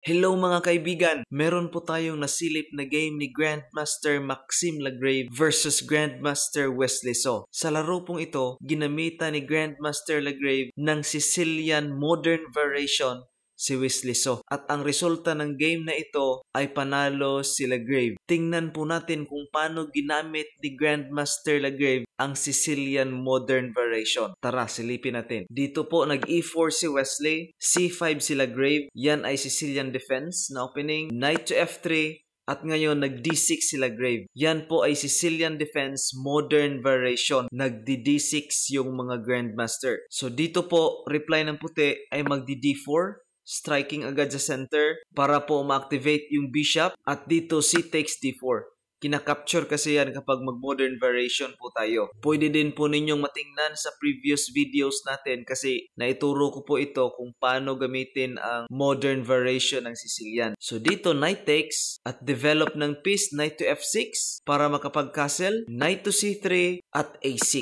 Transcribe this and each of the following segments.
Hello mga kaibigan! Meron po tayong nasilip na game ni Grandmaster Maxim Lagrave versus Grandmaster Wesley So. Sa laro pong ito, ginamita ni Grandmaster Lagrave ng Sicilian Modern Variation si Wesley So. At ang resulta ng game na ito ay panalo si Lagrave. Tingnan po natin kung paano ginamit ni Grandmaster Lagrave ang Sicilian Modern Variation. Tara, silipin natin. Dito po nag E4 si Wesley, C5 si Lagrave, yan ay Sicilian defense na opening, knight to F3, at ngayon, nag D6 si Grave. Yan po ay Sicilian Defense Modern Variation. Nag D6 yung mga Grandmaster. So dito po, reply ng puti ay mag D4 striking agad sa center para po ma-activate yung bishop at dito c takes d4. Kina-capture kasi yan kapag mag-modern variation po tayo. Pwede din po ninyong matingnan sa previous videos natin kasi naituro ko po ito kung paano gamitin ang modern variation ng Sicilian. So dito knight takes at develop ng piece knight to f6 para makapag-castle, knight to c3 at a6.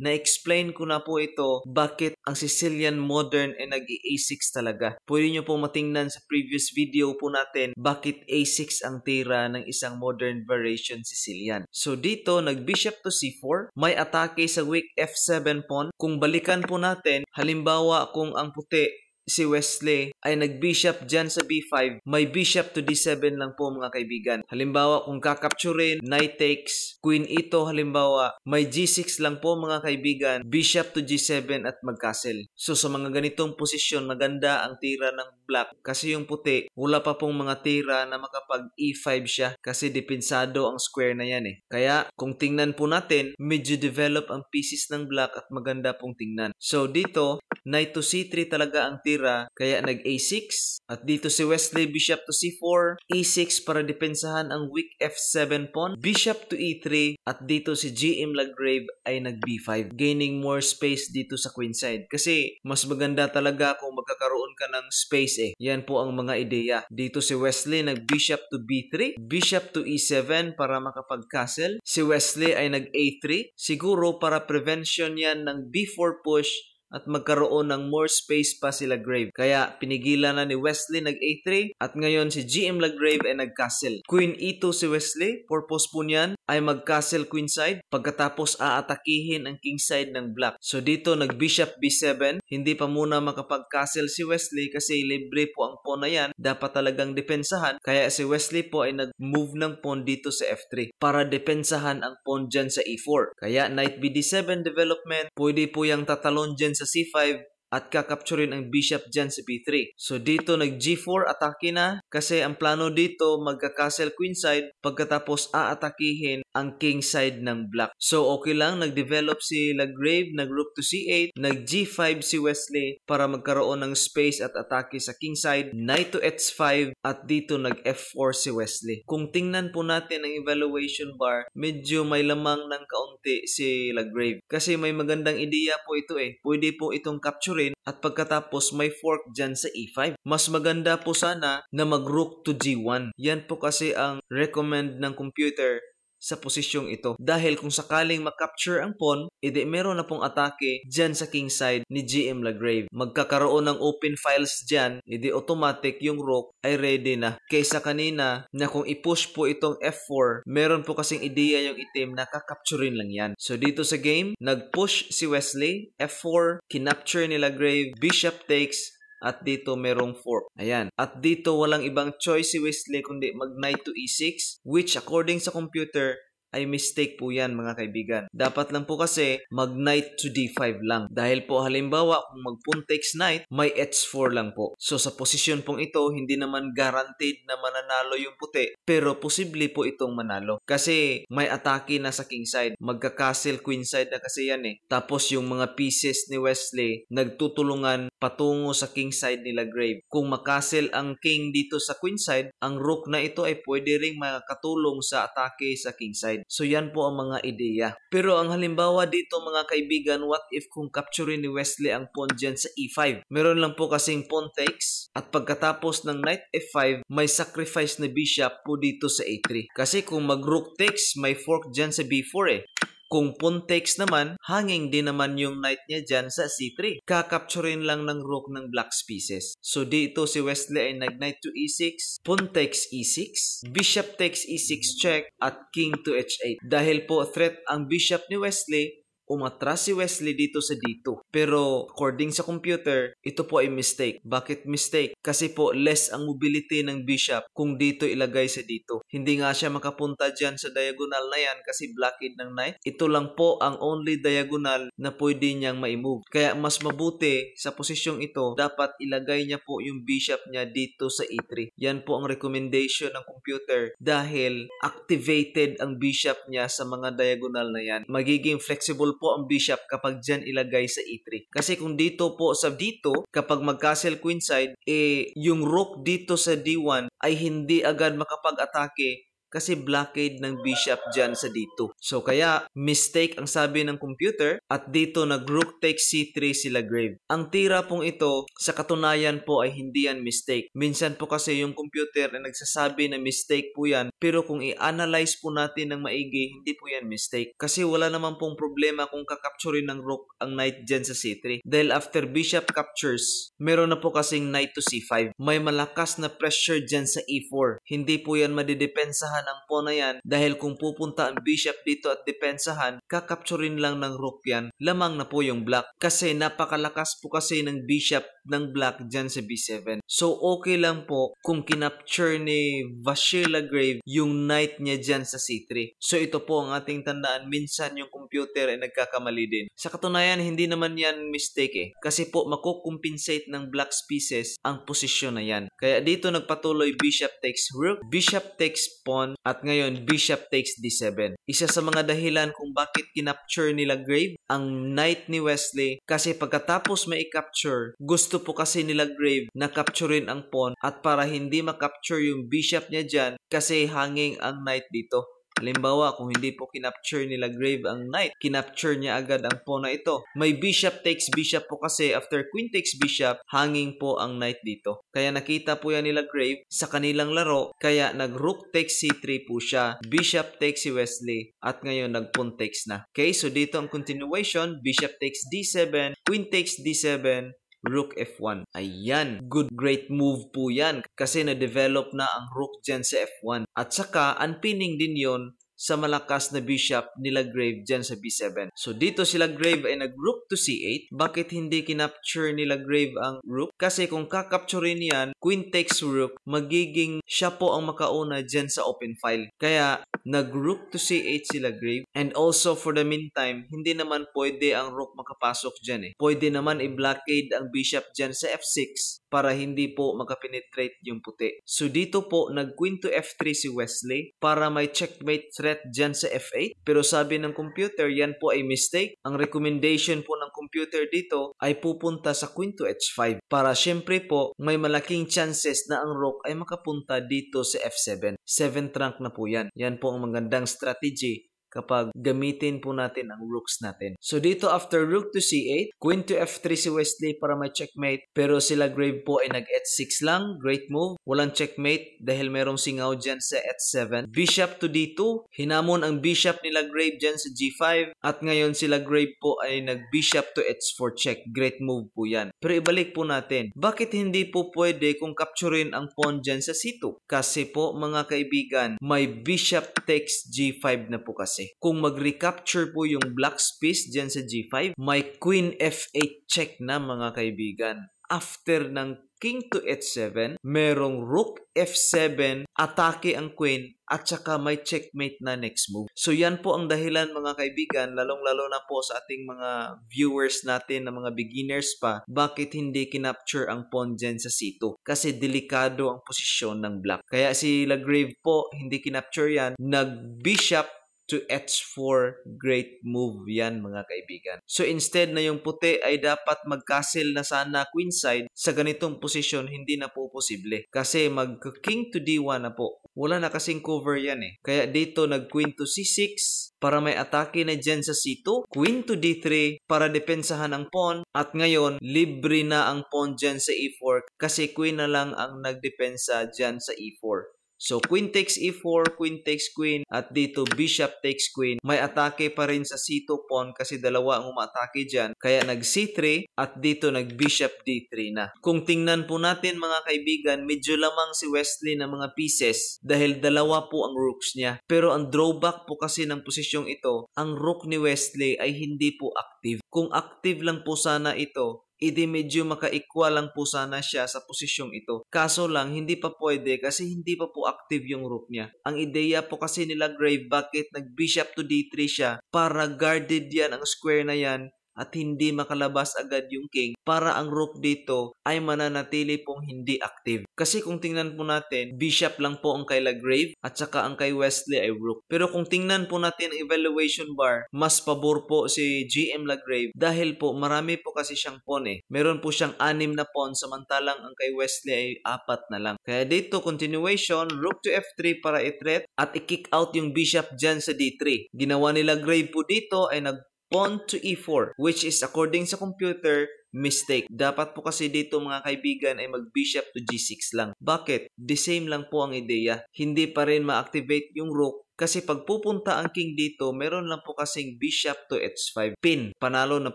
Na-explain ko na po ito bakit ang Sicilian modern ay nag A6 talaga. Pwede nyo pong matingnan sa previous video po natin bakit A6 ang tira ng isang modern variation Sicilian. So dito, nag-bishop to C4, may atake sa weak F7 pawn. Kung balikan po natin, halimbawa kung ang puti si Wesley ay nag-bishop dyan sa B5, may bishop to D7 lang po mga kaibigan. Halimbawa kung kakapturin, knight takes, queen ito halimbawa, may G6 lang po mga kaibigan, bishop to G7 at magcastle. So sa mga ganitong posisyon, maganda ang tira ng black kasi yung puti, wala pa pong mga tira na makapag E5 siya kasi depensado ang square na yan eh. Kaya kung tingnan po natin, medyo develop ang pieces ng black at maganda pong tingnan. So dito, Knight to C3 talaga ang tira, kaya nag A6. At dito si Wesley, Bishop to C4, E6 para depensahan ang weak F7 pawn, Bishop to E3, at dito si GM Lagrave ay nag B5, gaining more space dito sa queenside. Kasi mas maganda talaga kung magkakaroon ka ng space eh. Yan po ang mga ideya. Dito si Wesley nag Bishop to B3, Bishop to E7 para makapag-castle. Si Wesley ay nag A3, siguro para prevention yan ng B4 push at magkaroon ng more space pa sila Grave. Kaya pinigilan na ni Wesley nag A3 at ngayon si GM Lagrave ay nag-castle. Queen E2 si Wesley, purpose po niyan ay mag-castle queenside pagkatapos aatakihin ang kingside ng black. So dito nag bishop B7, hindi pa muna makapag-castle si Wesley kasi libre po ang pawn na yan, dapat talagang depensahan. Kaya si Wesley po ay nag-move ng pawn dito sa F3 para depensahan ang pawn dyan sa E4. Kaya knight BD7 development, pwede po yung tatalon dyan it's a C5 at kakapturin ang bishop dyan sa b3. So dito nag g4 atake na kasi ang plano dito magka-castle queenside pagkatapos aatakihin ang kingside ng black. So okay lang nag-develop si Lagrave, nag-rook to c8, nag g5 si Wesley para magkaroon ng space at atake sa kingside, knight to h5 at dito nag f4 si Wesley. Kung tingnan po natin ang evaluation bar, medyo may lamang ng kaunti si Lagrave kasi may magandang ideya po ito eh. Pwede po itong capture rin at pagkatapos may fork dyan sa E5. Mas maganda po sana na mag rook to G1. Yan po kasi ang recommend ng computer sa posisyong ito. Dahil kung sakaling makapture ang pawn, edi meron na pong atake dyan sa kingside ni GM Lagrave. Magkakaroon ng open files dyan, edi automatic yung rook ay ready na. Kaysa kanina na kung i-push po itong F4, meron po kasing ideya yung itim na kakapturein lang yan. So dito sa game, nag-push si Wesley, F4, kinapture ni Lagrave, bishop takes, at dito merong fork. Ayan. At dito walang ibang choice si Wesley kundi mag knight to e6 which according sa computer ay mistake po yan mga kaibigan. Dapat lang po kasi mag knight to d5 lang. Dahil po halimbawa kung mag pawn takes knight, may h4 lang po. So sa posisyon pong ito, hindi naman guaranteed na mananalo yung puti pero posible po itong manalo. Kasi may atake na sa king side. Magka-castle queen side na kasi yan eh. Tapos yung mga pieces ni Wesley nagtutulungan patungo sa king side nila Grave. Kung makastle ang king dito sa queen side, ang rook na ito ay pwede ring makatulong sa atake sa king side side. So yan po ang mga ideya. Pero ang halimbawa dito mga kaibigan, what if kung capturein ni Wesley ang pawn dyan sa e5? Meron lang po kasing pawn takes at pagkatapos ng knight f5, may sacrifice na bishop po dito sa a3. E Kasi kung mag rook takes, may fork dyan sa b4 eh. Kung Pontex naman, hanging din naman yung knight niya dyan sa c3. Kakapturin lang ng rook ng black pieces. So dito si Wesley ay nag-knight to e6, pawn takes e6, bishop takes e6 check, at king to h8. Dahil po threat ang bishop ni Wesley, umatras si Wesley dito sa dito. Pero according sa computer, ito po ay mistake. Bakit mistake? Kasi po less ang mobility ng bishop kung dito ilagay sa dito. Hindi nga siya makapunta dyan sa diagonal na yan kasi blockade ng knight. Ito lang po ang only diagonal na pwede niyang maimove. Kaya mas mabuti sa posisyong ito, dapat ilagay niya po yung bishop niya dito sa e3. Yan po ang recommendation ng computer dahil activated ang bishop niya sa mga diagonal na yan. Magiging flexible po ang bishop kapag dyan ilagay sa e3. Kasi kung dito po sa dito, kapag mag-castle queenside, eh, yung rook dito sa d1 ay hindi agad makapag-atake kasi blockade ng bishop dyan sa d2. So kaya mistake ang sabi ng computer at dito nag rook take c3 sila grave. Ang tira pong ito sa katunayan po ay hindi yan mistake. Minsan po kasi yung computer ay nagsasabi na mistake po yan pero kung i-analyze po natin ng maigi hindi po yan mistake. Kasi wala naman pong problema kung kakapturin ng rook ang knight dyan sa c3. Dahil after bishop captures, meron na po kasing knight to c5. May malakas na pressure dyan sa e4. Hindi po yan madidepensahan depensahan ang po yan dahil kung pupunta ang bishop dito at depensahan, kakapturin lang ng rook yan. Lamang na po yung black kasi napakalakas po kasi ng bishop ng black dyan sa B7. So, okay lang po kung kinapture ni Vashila Grave yung knight niya dyan sa C3. So, ito po ang ating tandaan. Minsan yung computer ay nagkakamali din. Sa katunayan, hindi naman yan mistake eh. Kasi po, makukumpensate ng black pieces ang posisyon na yan. Kaya dito nagpatuloy bishop takes rook, bishop takes pawn, at ngayon bishop takes D7. Isa sa mga dahilan kung bakit kinapture nila Grave ang knight ni Wesley kasi pagkatapos may i capture gusto gusto po kasi nila Grave na capturein ang pawn at para hindi makapture yung bishop niya dyan kasi hanging ang knight dito. Halimbawa, kung hindi po kinapture nila Grave ang knight, kinapture niya agad ang pawn na ito. May bishop takes bishop po kasi after queen takes bishop, hanging po ang knight dito. Kaya nakita po yan nila Grave sa kanilang laro, kaya nag rook takes c3 po siya, bishop takes si Wesley, at ngayon nag pawn takes na. Okay, so dito ang continuation, bishop takes d7, queen takes d7, Rook F1. Ayan, good great move po yan kasi na-develop na ang Rook dyan sa F1. At saka, unpinning din yon sa malakas na bishop nila Grave dyan sa B7. So dito sila Grave ay nag-rook to C8. Bakit hindi kinapture nila Grave ang rook? Kasi kung kakapturein niyan, queen takes rook, magiging siya po ang makauna dyan sa open file. Kaya nag-rook to C8 sila Grave. And also for the meantime, hindi naman pwede ang rook makapasok dyan eh. Pwede naman i-blockade ang bishop dyan sa F6 para hindi po makapenetrate yung puti. So dito po nag-queen to F3 si Wesley para may checkmate threat threat dyan sa F8. Pero sabi ng computer, yan po ay mistake. Ang recommendation po ng computer dito ay pupunta sa queen to H5 para syempre po may malaking chances na ang rook ay makapunta dito sa F7. 7th rank na po yan. Yan po ang magandang strategy kapag gamitin po natin ang rooks natin. So dito after rook to c8, queen to f3 si Wesley para may checkmate pero sila Grave po ay nag h6 lang, great move. Walang checkmate dahil merong singaw dyan sa h7. Bishop to d2, hinamon ang bishop nila Grave dyan sa g5 at ngayon sila Grave po ay nag bishop to h4 check. Great move po yan. Pero ibalik po natin, bakit hindi po pwede kung capturein ang pawn dyan sa c2? Kasi po mga kaibigan, may bishop takes g5 na po kasi kasi. Kung mag-recapture po yung black space dyan sa G5, may queen F8 check na mga kaibigan. After ng king to h7, merong rook f7, atake ang queen, at saka may checkmate na next move. So yan po ang dahilan mga kaibigan, lalong-lalo na po sa ating mga viewers natin na mga beginners pa, bakit hindi kinapture ang pawn dyan sa C2? Kasi delikado ang posisyon ng black. Kaya si Lagrave po, hindi kinapture yan, nag-bishop to etch for great move yan mga kaibigan. So instead na yung puti ay dapat magkasil na sana queenside sa ganitong posisyon hindi na po posible kasi mag king to D1 na po. Wala na kasing cover yan eh. Kaya dito nag queen to C6 para may atake na dyan sa C2, queen to D3 para depensahan ang pawn at ngayon libre na ang pawn dyan sa E4 kasi queen na lang ang nagdepensa dyan sa E4. So, queen takes e4, queen takes queen, at dito bishop takes queen. May atake pa rin sa c2 pawn kasi dalawa ang umatake dyan. Kaya nag c3 at dito nag bishop d3 na. Kung tingnan po natin mga kaibigan, medyo lamang si Wesley ng mga pieces dahil dalawa po ang rooks niya. Pero ang drawback po kasi ng posisyong ito, ang rook ni Wesley ay hindi po active. Kung active lang po sana ito, edi medyo makaikwa lang po sana siya sa posisyong ito. Kaso lang, hindi pa pwede kasi hindi pa po active yung rook niya. Ang ideya po kasi nila Grave, bakit nag-bishop to d3 siya para guarded yan ang square na yan at hindi makalabas agad yung king para ang rook dito ay mananatili pong hindi active. Kasi kung tingnan po natin, bishop lang po ang kay Lagrave at saka ang kay Wesley ay rook. Pero kung tingnan po natin ang evaluation bar, mas pabor po si GM Lagrave dahil po marami po kasi siyang pawn eh. Meron po siyang anim na pawn samantalang ang kay Wesley ay apat na lang. Kaya dito continuation, rook to f3 para i-threat at i-kick out yung bishop dyan sa d3. Ginawa ni Lagrave po dito ay nag pawn to e4 which is according sa computer mistake. Dapat po kasi dito mga kaibigan ay mag-bishop to g6 lang. Bakit? The same lang po ang ideya. Hindi pa rin ma-activate yung rook kasi pagpupunta ang king dito, meron lang po kasing bishop to h5 pin. Panalo na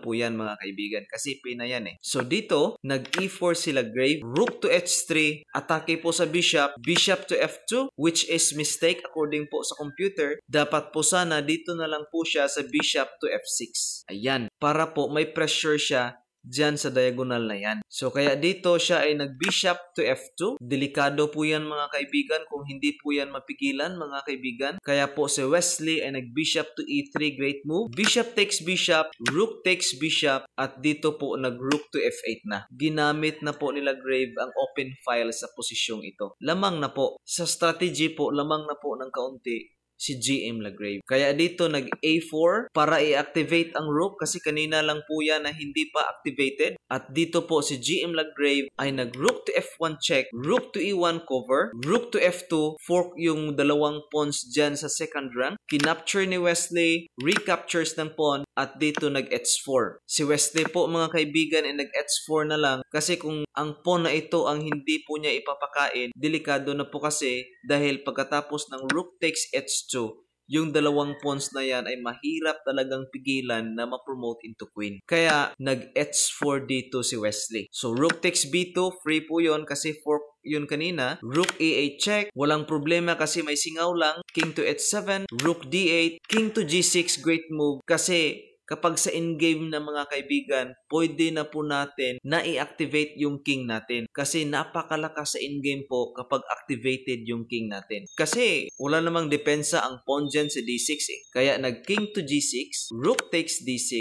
po yan mga kaibigan kasi pin na yan eh. So dito, nag e4 sila grave, rook to h3, atake po sa bishop, bishop to f2 which is mistake according po sa computer. Dapat po sana dito na lang po siya sa bishop to f6. Ayan, para po may pressure siya dyan sa diagonal na yan. So kaya dito siya ay nag-bishop to f2. Delikado po yan mga kaibigan kung hindi po yan mapigilan mga kaibigan. Kaya po si Wesley ay nag-bishop to e3 great move. Bishop takes bishop, rook takes bishop at dito po nag-rook to f8 na. Ginamit na po nila Grave ang open file sa posisyong ito. Lamang na po. Sa strategy po, lamang na po ng kaunti si GM Lagrave. Kaya dito nag A4 para i-activate ang rook kasi kanina lang po yan na hindi pa activated. At dito po si GM Lagrave ay nag rook to F1 check, rook to E1 cover, rook to F2, fork yung dalawang pawns dyan sa second rank. Kinapture ni Wesley, recaptures ng pawn, at dito nag ets 4 Si Wesley po mga kaibigan ay nag ets 4 na lang kasi kung ang pawn na ito ang hindi po niya ipapakain, delikado na po kasi dahil pagkatapos ng rook takes H2, yung dalawang pawns na yan ay mahirap talagang pigilan na ma-promote into queen. Kaya nag-h4 dito si Wesley. So rook takes b2, free po yon kasi fork yun kanina. Rook e8 check. Walang problema kasi may singaw lang. King to h7, rook d8, king to g6, great move kasi kapag sa in-game na mga kaibigan, pwede na po natin na i-activate yung king natin. Kasi napakalakas sa in-game po kapag activated yung king natin. Kasi wala namang depensa ang pawn dyan sa d6 eh. Kaya nag-king to g6, rook takes d6,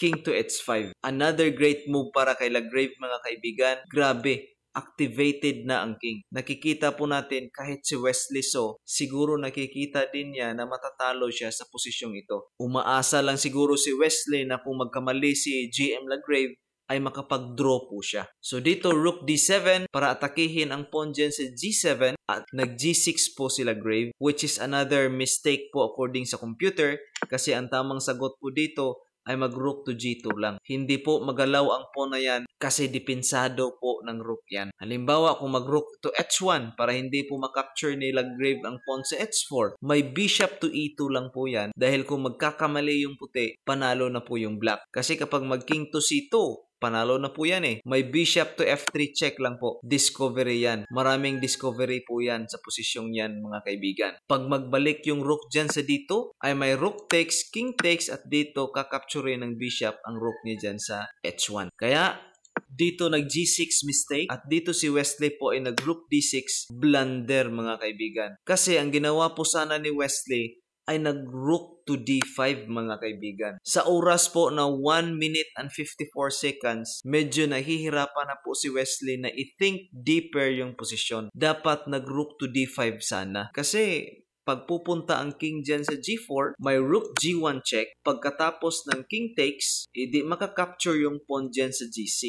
king to h5. Another great move para kay Lagrave mga kaibigan. Grabe, activated na ang king. Nakikita po natin kahit si Wesley So, siguro nakikita din niya na matatalo siya sa posisyong ito. Umaasa lang siguro si Wesley na kung magkamali si GM Lagrave, ay makapag-draw po siya. So dito, rook d7 para atakihin ang pawn dyan sa g7 at nag g6 po sila grave which is another mistake po according sa computer kasi ang tamang sagot po dito ay mag rook to g2 lang. Hindi po magalaw ang pawn na yan kasi dipensado po ng rook yan. Halimbawa, kung mag rook to h1 para hindi po makapture ni Lagrave ang pawn sa h4, may bishop to e2 lang po yan dahil kung magkakamali yung puti, panalo na po yung black. Kasi kapag mag king to c2, Panalo na po yan eh. May bishop to f3 check lang po. Discovery yan. Maraming discovery po yan sa posisyong yan mga kaibigan. Pag magbalik yung rook dyan sa dito, ay may rook takes, king takes at dito kakapture ng bishop ang rook niya dyan sa h1. Kaya dito nag G6 mistake at dito si Wesley po ay nag rook D6 blunder mga kaibigan. Kasi ang ginawa po sana ni Wesley ay nag-rook to D5 mga kaibigan. Sa oras po na 1 minute and 54 seconds, medyo nahihirapan na po si Wesley na i-think deeper yung posisyon. Dapat nag-rook to D5 sana. Kasi pagpupunta ang king dyan sa g4, may rook g1 check. Pagkatapos ng king takes, hindi makakapture yung pawn dyan sa g6.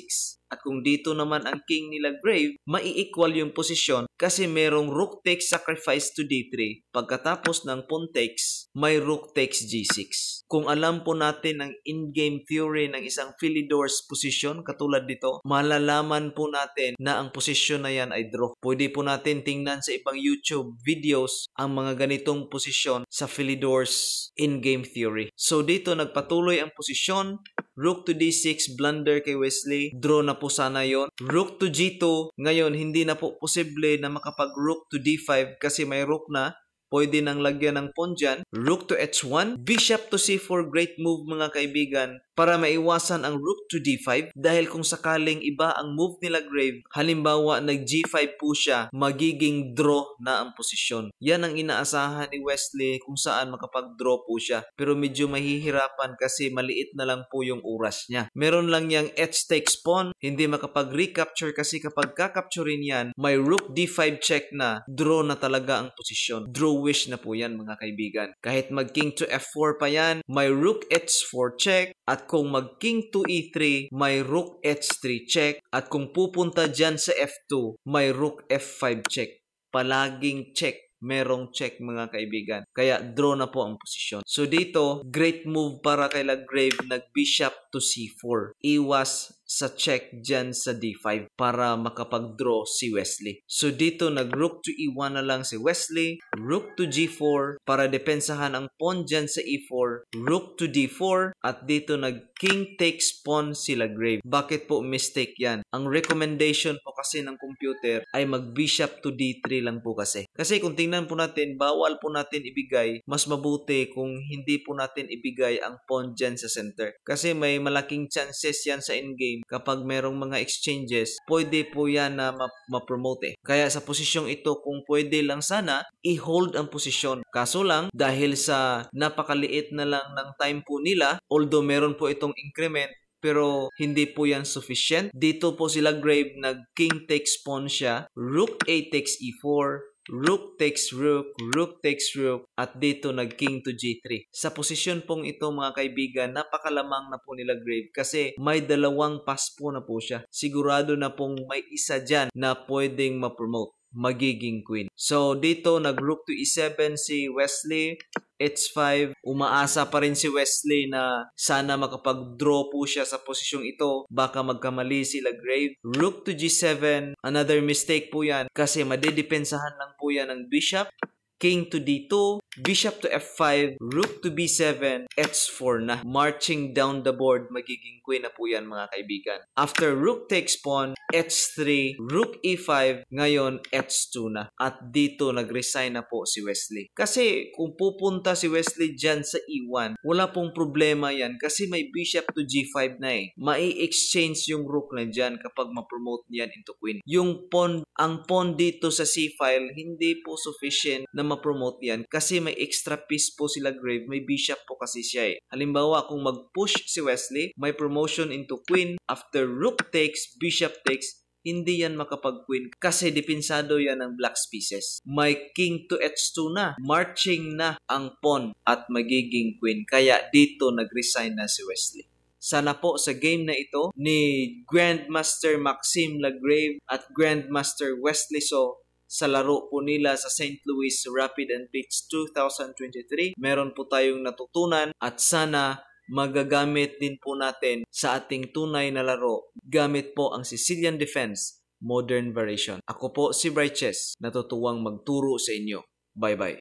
At kung dito naman ang king nila Grave, mai-equal yung posisyon kasi merong rook takes sacrifice to d3. Pagkatapos ng pawn takes, may rook takes g6. Kung alam po natin ang in-game theory ng isang Philidor's position katulad dito, malalaman po natin na ang posisyon na yan ay draw. Pwede po natin tingnan sa ibang YouTube videos ang mga ganitong posisyon sa Philidor's in-game theory. So dito nagpatuloy ang posisyon Rook to D6, blunder kay Wesley. Draw na po sana yon. Rook to G2. Ngayon, hindi na po posible na makapag-rook to D5 kasi may rook na Pwede nang lagyan ng pawn dyan. Rook to h1, bishop to c4, great move mga kaibigan para maiwasan ang rook to d5 dahil kung sakaling iba ang move nila Grave, halimbawa nag g5 po siya, magiging draw na ang posisyon. Yan ang inaasahan ni Wesley kung saan makapag-draw po siya. Pero medyo mahihirapan kasi maliit na lang po yung oras niya. Meron lang yang h takes pawn, hindi makapag-recapture kasi kapag kakapturein yan, may rook d5 check na, draw na talaga ang posisyon. Draw wish na po yan mga kaibigan. Kahit mag king to f4 pa yan, may rook h4 check. At kung mag king to e3, may rook h3 check. At kung pupunta dyan sa f2, may rook f5 check. Palaging check merong check mga kaibigan. Kaya draw na po ang posisyon. So dito, great move para kay Lagrave nag-bishop to c4. Iwas sa check dyan sa D5 para makapag-draw si Wesley. So dito nag rook to E1 na lang si Wesley, rook to G4 para depensahan ang pawn dyan sa E4, rook to D4 at dito nag king takes pawn sila grave. Bakit po mistake yan? Ang recommendation po kasi ng computer ay mag bishop to D3 lang po kasi. Kasi kung tingnan po natin, bawal po natin ibigay, mas mabuti kung hindi po natin ibigay ang pawn dyan sa center. Kasi may malaking chances yan sa endgame trading, kapag merong mga exchanges, pwede po yan na ma-promote. Eh. Kaya sa posisyong ito, kung pwede lang sana, i-hold ang posisyon. Kaso lang, dahil sa napakaliit na lang ng time po nila, although meron po itong increment, pero hindi po yan sufficient. Dito po sila grave nag king takes pawn siya, rook a takes e4, Rook takes rook, rook takes rook, at dito nag king to g3. Sa posisyon pong ito mga kaibigan, napakalamang na po nila Grave kasi may dalawang pass po na po siya. Sigurado na pong may isa dyan na pwedeng ma-promote magiging queen. So, dito, nag-rook to e7 si Wesley. It's 5 Umaasa pa rin si Wesley na sana makapag-draw po siya sa posisyong ito. Baka magkamali sila Grave. Rook to G7. Another mistake po yan kasi madedepensahan lang po yan ng bishop king to d2, bishop to f5, rook to b7, h4 na. Marching down the board, magiging queen na po yan mga kaibigan. After rook takes pawn, h3, rook e5, ngayon h2 na. At dito nagresign na po si Wesley. Kasi kung pupunta si Wesley dyan sa e1, wala pong problema yan kasi may bishop to g5 na eh. Mai-exchange yung rook na dyan kapag ma-promote niyan into queen. Yung pawn, ang pawn dito sa c-file, hindi po sufficient na ma-promote yan kasi may extra piece po sila grave. May bishop po kasi siya eh. Halimbawa, kung mag-push si Wesley, may promotion into queen. After rook takes, bishop takes, hindi yan makapag-queen kasi depinsado yan ng black pieces. May king to h2 na, marching na ang pawn at magiging queen. Kaya dito nag-resign na si Wesley. Sana po sa game na ito ni Grandmaster Maxim Lagrave at Grandmaster Wesley So sa laro po nila sa St. Louis Rapid and Blitz 2023. Meron po tayong natutunan at sana magagamit din po natin sa ating tunay na laro gamit po ang Sicilian Defense Modern Variation. Ako po si Bright Chess, natutuwang magturo sa inyo. Bye-bye.